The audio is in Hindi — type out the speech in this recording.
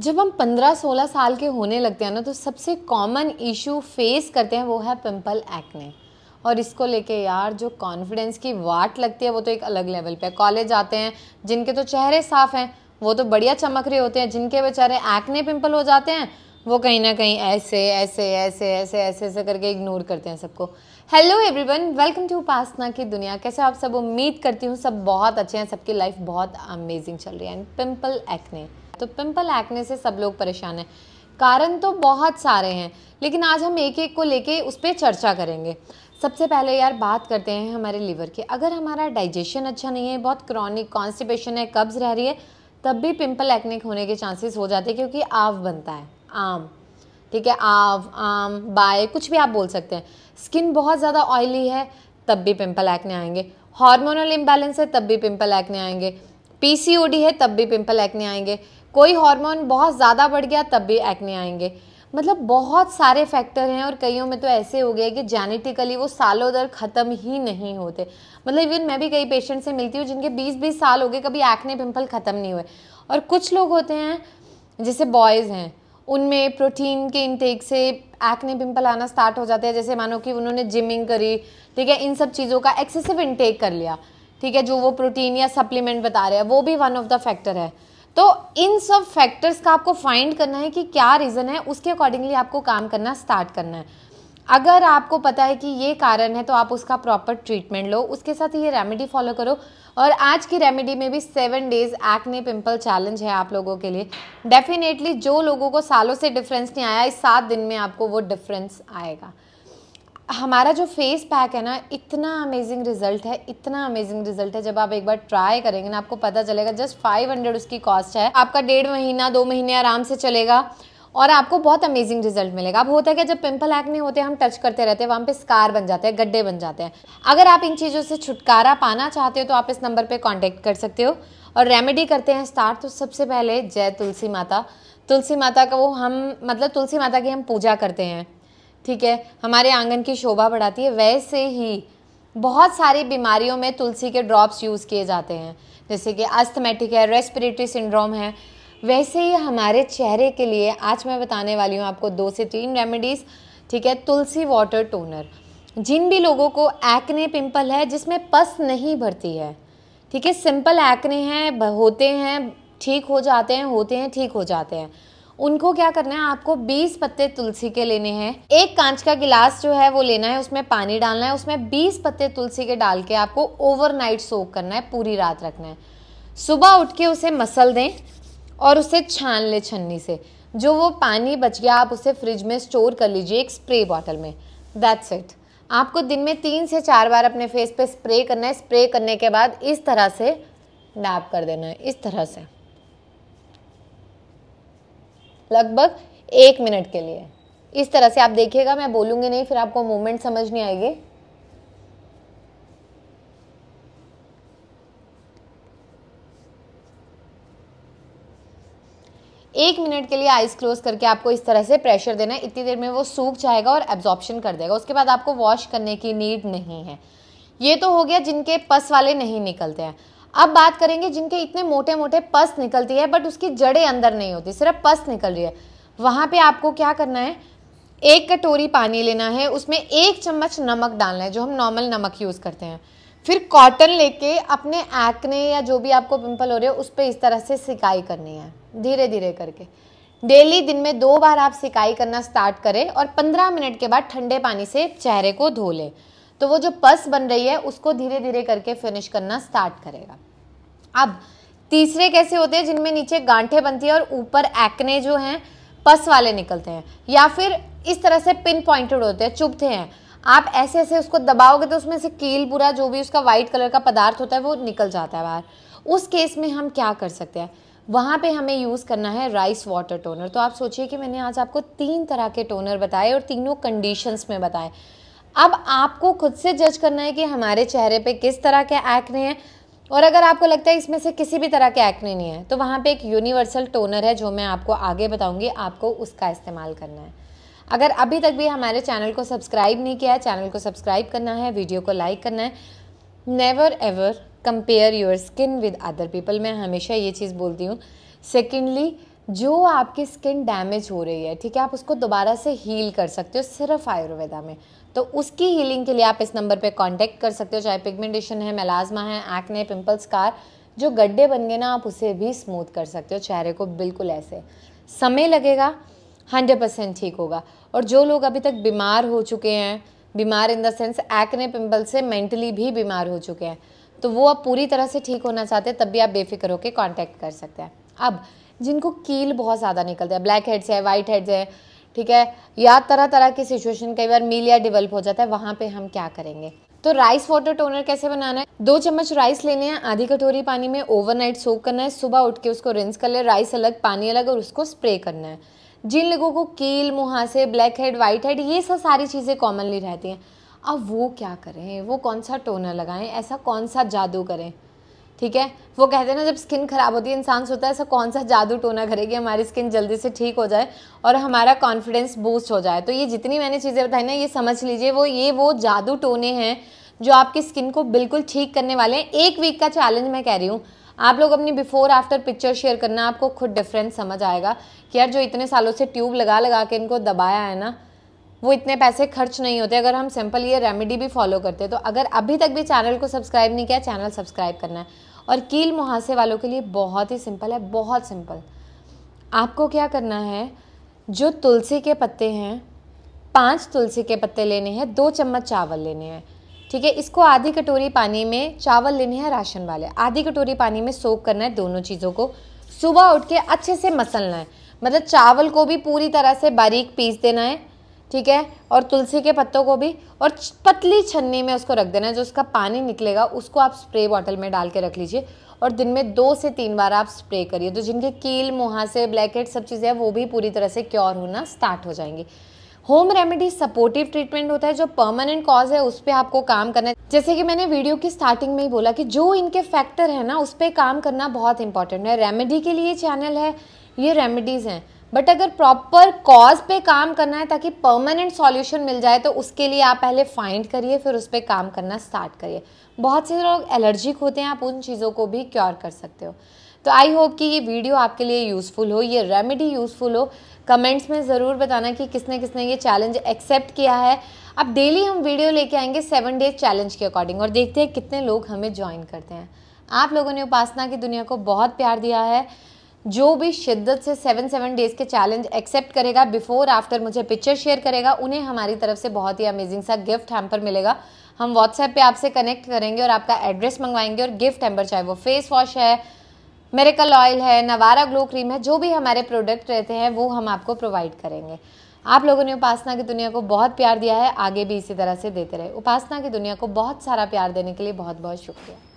जब हम 15-16 साल के होने लगते हैं ना तो सबसे कॉमन इशू फेस करते हैं वो है पिंपल एक्ने और इसको लेके यार जो कॉन्फिडेंस की वाट लगती है वो तो एक अलग लेवल पे कॉलेज आते हैं जिनके तो चेहरे साफ़ हैं वो तो बढ़िया चमक रहे होते हैं जिनके बेचारे एक्ने पिंपल हो जाते हैं वो कहीं ना कहीं ऐसे ऐसे ऐसे ऐसे ऐसे ऐसे करके इग्नोर करते हैं सबको hello everyone welcome to Upasana की दुनिया कैसे आप सब उम्मीद करती हूँ सब बहुत अच्छे हैं सबकी लाइफ बहुत अमेजिंग चल रही है एंड पिम्पल एक्ने तो पिंपल एक्ने से सब लोग परेशान हैं कारण तो बहुत सारे हैं लेकिन आज हम एक एक को लेके उस पर चर्चा करेंगे सबसे पहले यार बात करते हैं हमारे लीवर की अगर हमारा डाइजेशन अच्छा नहीं है बहुत क्रॉनिक कॉन्स्टिपेशन है कब्ज रह रही है तब भी पिंपल एक्निक होने के चांसेस हो जाते हैं क्योंकि आव बनता है आम ठीक है आव आम बाय कुछ भी आप बोल सकते हैं स्किन बहुत ज़्यादा ऑयली है तब भी पिंपल एक्ने आएंगे हार्मोनल इम्बैलेंस है तब भी पिंपल एक्ने आएंगे पीसीओडी है तब भी पिंपल एक्ने आएंगे कोई हार्मोन बहुत ज़्यादा बढ़ गया तब भी एक्ने आएंगे मतलब बहुत सारे फैक्टर हैं और कईयों में तो ऐसे हो गया कि जेनेटिकली वो सालों दर ख़त्म ही नहीं होते मतलब इवन मैं भी कई पेशेंट से मिलती हूँ जिनके 20-20 साल हो गए कभी एक्ने पिंपल ख़त्म नहीं हुए और कुछ लोग होते हैं जैसे बॉयज़ हैं उनमें प्रोटीन के इनटेक से एक्ने पिंपल आना स्टार्ट हो जाते हैं जैसे मानो कि उन्होंने जिमिंग करी ठीक है इन सब चीज़ों का एक्सेसिव इनटेक कर लिया ठीक है जो वो प्रोटीन या सप्लीमेंट बता रहे हैं वो भी वन ऑफ द फैक्टर है तो इन सब फैक्टर्स का आपको फाइंड करना है कि क्या रीज़न है उसके अकॉर्डिंगली आपको काम करना स्टार्ट करना है अगर आपको पता है कि ये कारण है तो आप उसका प्रॉपर ट्रीटमेंट लो उसके साथ ये रेमेडी फॉलो करो और आज की रेमेडी में भी seven days acne pimple challenge है आप लोगों के लिए डेफिनेटली जो लोगों को सालों से डिफरेंस नहीं आया इस सात दिन में आपको वो डिफरेंस आएगा हमारा जो फेस पैक है ना इतना अमेजिंग रिजल्ट है इतना अमेजिंग रिजल्ट है जब आप एक बार ट्राई करेंगे ना आपको पता चलेगा जस्ट फाइव हंड्रेड उसकी कॉस्ट है आपका डेढ़ महीना दो महीने आराम से चलेगा और आपको बहुत अमेजिंग रिजल्ट मिलेगा अब होता है क्या जब पिंपल एक्ने होते हैं हम टच करते रहते हैं वहाँ पे स्कार बन जाते हैं गड्ढे बन जाते हैं अगर आप इन चीज़ों से छुटकारा पाना चाहते हो तो आप इस नंबर पर कॉन्टेक्ट कर सकते हो और रेमेडी करते हैं स्टार्ट तो सबसे पहले जय तुलसी माता तुलसी माता का वो हम मतलब तुलसी माता की हम पूजा करते हैं ठीक है हमारे आंगन की शोभा बढ़ाती है वैसे ही बहुत सारी बीमारियों में तुलसी के ड्रॉप्स यूज़ किए जाते हैं जैसे कि अस्थमेटिक है रेस्पिरेटरी सिंड्रोम है वैसे ही हमारे चेहरे के लिए आज मैं बताने वाली हूँ आपको दो से तीन रेमेडीज़ ठीक है तुलसी वाटर टोनर जिन भी लोगों को एक्ने पिंपल है जिसमें पस नहीं भरती है ठीक है सिंपल एक्ने हैं होते हैं ठीक हो जाते हैं होते हैं ठीक हो जाते हैं उनको क्या करना है आपको 20 पत्ते तुलसी के लेने हैं एक कांच का गिलास जो है वो लेना है उसमें पानी डालना है उसमें 20 पत्ते तुलसी के डाल के आपको ओवरनाइट सोक करना है पूरी रात रखना है सुबह उठ के उसे मसल दें और उसे छान लें छन्नी से जो वो पानी बच गया आप उसे फ्रिज में स्टोर कर लीजिए एक स्प्रे बॉटल में दैट्स इट आपको दिन में तीन से चार बार अपने फेस पे स्प्रे करना है स्प्रे करने के बाद इस तरह से डैप कर देना है इस तरह से लगभग एक मिनट के लिए इस तरह से आप देखिएगा मैं बोलूँगी नहीं फिर आपको मूवमेंट समझ नहीं आएगी एक मिनट के लिए आइस क्लोज करके आपको इस तरह से प्रेशर देना है इतनी देर में वो सूख जाएगा और एब्जॉर्प्शन कर देगा उसके बाद आपको वॉश करने की नीड नहीं है ये तो हो गया जिनके पस वाले नहीं निकलते हैं अब बात करेंगे जिनके इतने मोटे मोटे पस निकलती है बट उसकी जड़ें अंदर नहीं होती सिर्फ पस निकल रही है वहाँ पे आपको क्या करना है एक कटोरी पानी लेना है उसमें एक चम्मच नमक डालना है जो हम नॉर्मल नमक यूज़ करते हैं फिर कॉटन लेके अपने एक्ने या जो भी आपको पिंपल हो रहे हो उस पर इस तरह से सिकाई करनी है धीरे धीरे करके डेली दिन में दो बार आप सिकाई करना स्टार्ट करें और 15 मिनट के बाद ठंडे पानी से चेहरे को धो लें तो वो जो पस बन रही है उसको धीरे धीरे करके फिनिश करना स्टार्ट करेगा अब तीसरे कैसे होते हैं जिनमें नीचे गांठे बनती है और ऊपर एक्ने जो हैं पस वाले निकलते हैं या फिर इस तरह से पिन पॉइंटेड होते हैं चुभते हैं आप ऐसे ऐसे उसको दबाओगे तो उसमें से कील पूरा जो भी उसका वाइट कलर का पदार्थ होता है वो निकल जाता है बाहर उस केस में हम क्या कर सकते हैं वहाँ पे हमें यूज़ करना है राइस वाटर टोनर तो आप सोचिए कि मैंने आज आपको तीन तरह के टोनर बताए और तीनों कंडीशंस में बताए अब आपको खुद से जज करना है कि हमारे चेहरे पे किस तरह के एक्ने हैं और अगर आपको लगता है इसमें से किसी भी तरह के एक्ने नहीं है तो वहाँ पे एक यूनिवर्सल टोनर है जो मैं आपको आगे बताऊँगी आपको उसका इस्तेमाल करना है अगर अभी तक भी हमारे चैनल को सब्सक्राइब नहीं किया है चैनल को सब्सक्राइब करना है वीडियो को लाइक करना है never ever compare your skin with other people मैं हमेशा ये चीज़ बोलती हूँ सेकेंडली जो आपकी स्किन डैमेज हो रही है ठीक है आप उसको दोबारा से हील कर सकते हो सिर्फ आयुर्वेदा में तो उसकी हीलिंग के लिए आप इस नंबर पे कांटेक्ट कर सकते हो चाहे पिगमेंटेशन है मेलाजमा है एक्ने पिंपल्स कार जो गड्ढे बन गए ना आप उसे भी स्मूथ कर सकते हो चेहरे को बिल्कुल ऐसे समय लगेगा हंड्रेड परसेंट ठीक होगा और जो लोग अभी तक बीमार हो चुके हैं बीमार in the sense acne pimple से मेंटली भी बीमार हो चुके हैं तो वो आप पूरी तरह से ठीक होना चाहते हैं तब भी आप बेफिक्र होकर कॉन्टैक्ट कर सकते हैं अब जिनको कील बहुत ज़्यादा निकलता है ब्लैक हेड्स है वाइट हेड्स है ठीक है या तरह तरह की सिचुएशन कई बार मीलिया डेवलप हो जाता है वहाँ पे हम क्या करेंगे तो राइस वाटर टोनर कैसे बनाना है दो चम्मच राइस लेने हैं आधी कटोरी पानी में ओवरनाइट सोक करना है सुबह उठ के उसको रिंस कर ले राइस अलग पानी अलग और उसको स्प्रे करना है जिन लोगों को कील मुहासे ब्लैक हेड व्हाइट हेड ये सब सारी चीज़ें कॉमनली रहती हैं अब वो क्या करें वो कौन सा टोनर लगाएं ऐसा कौन सा जादू करें ठीक है वो कहते हैं ना जब स्किन ख़राब होती है इंसान सोचता है ऐसा कौन सा जादू टोना करेगी हमारी स्किन जल्दी से ठीक हो जाए और हमारा कॉन्फिडेंस बूस्ट हो जाए तो ये जितनी मैंने चीज़ें बताई ना ये समझ लीजिए वो ये वो जादू टोने हैं जो आपकी स्किन को बिल्कुल ठीक करने वाले हैं एक वीक का चैलेंज मैं कह रही हूँ आप लोग अपनी बिफोर आफ्टर पिक्चर शेयर करना आपको खुद डिफरेंस समझ आएगा कि यार जो इतने सालों से ट्यूब लगा लगा के इनको दबाया है ना वो इतने पैसे खर्च नहीं होते अगर हम सिंपल ये रेमेडी भी फॉलो करते तो अगर अभी तक भी चैनल को सब्सक्राइब नहीं किया चैनल सब्सक्राइब करना है और कील मुहासे वालों के लिए बहुत ही सिंपल है बहुत सिंपल आपको क्या करना है जो तुलसी के पत्ते हैं पाँच तुलसी के पत्ते लेने हैं दो चम्मच चावल लेने हैं ठीक है इसको आधी कटोरी पानी में चावल लेने हैं राशन वाले आधी कटोरी पानी में सोख करना है दोनों चीज़ों को सुबह उठ के अच्छे से मसलना है मतलब चावल को भी पूरी तरह से बारीक पीस देना है ठीक है और तुलसी के पत्तों को भी और पतली छन्नी में उसको रख देना जो उसका पानी निकलेगा उसको आप स्प्रे बॉटल में डाल के रख लीजिए और दिन में दो से तीन बार आप स्प्रे करिए तो जिनके कील मुहासे ब्लैकहेड सब चीज़ें हैं वो भी पूरी तरह से क्योर होना स्टार्ट हो जाएंगी होम रेमेडी सपोर्टिव ट्रीटमेंट होता है जो परमानेंट कॉज है उस पर आपको काम करना है जैसे कि मैंने वीडियो की स्टार्टिंग में ही बोला कि जो इनके फैक्टर है ना उस पर काम करना बहुत इंपॉर्टेंट है रेमेडी के लिए चैनल है ये रेमेडीज़ हैं बट अगर प्रॉपर कॉज पे काम करना है ताकि परमानेंट सॉल्यूशन मिल जाए तो उसके लिए आप पहले फाइंड करिए फिर उस पर काम करना स्टार्ट करिए बहुत से लोग एलर्जिक होते हैं आप उन चीज़ों को भी क्योर कर सकते हो तो आई होप कि ये वीडियो आपके लिए यूज़फुल हो ये रेमेडी यूज़फुल हो कमेंट्स में ज़रूर बताना कि किसने किसने ये चैलेंज एक्सेप्ट किया है अब डेली हम वीडियो लेके आएंगे सेवन डेज चैलेंज के अकॉर्डिंग और देखते हैं कितने लोग हमें ज्वाइन करते हैं आप लोगों ने उपासना की दुनिया को बहुत प्यार दिया है जो भी शिद्दत से सेवन सेवन डेज़ के चैलेंज एक्सेप्ट करेगा बिफोर आफ्टर मुझे पिक्चर शेयर करेगा उन्हें हमारी तरफ से बहुत ही अमेजिंग सा गिफ्ट हैम्पर मिलेगा हम व्हाट्सएप पे आपसे कनेक्ट करेंगे और आपका एड्रेस मंगवाएंगे और गिफ्ट हैम्पर चाहे वो फेस वॉश है मेरेकल ऑयल है नवारा ग्लो क्रीम है जो भी हमारे प्रोडक्ट रहते हैं वो हम आपको प्रोवाइड करेंगे आप लोगों ने उपासना की दुनिया को बहुत प्यार दिया है आगे भी इसी तरह से देते रहे उपासना की दुनिया को बहुत सारा प्यार देने के लिए बहुत बहुत शुक्रिया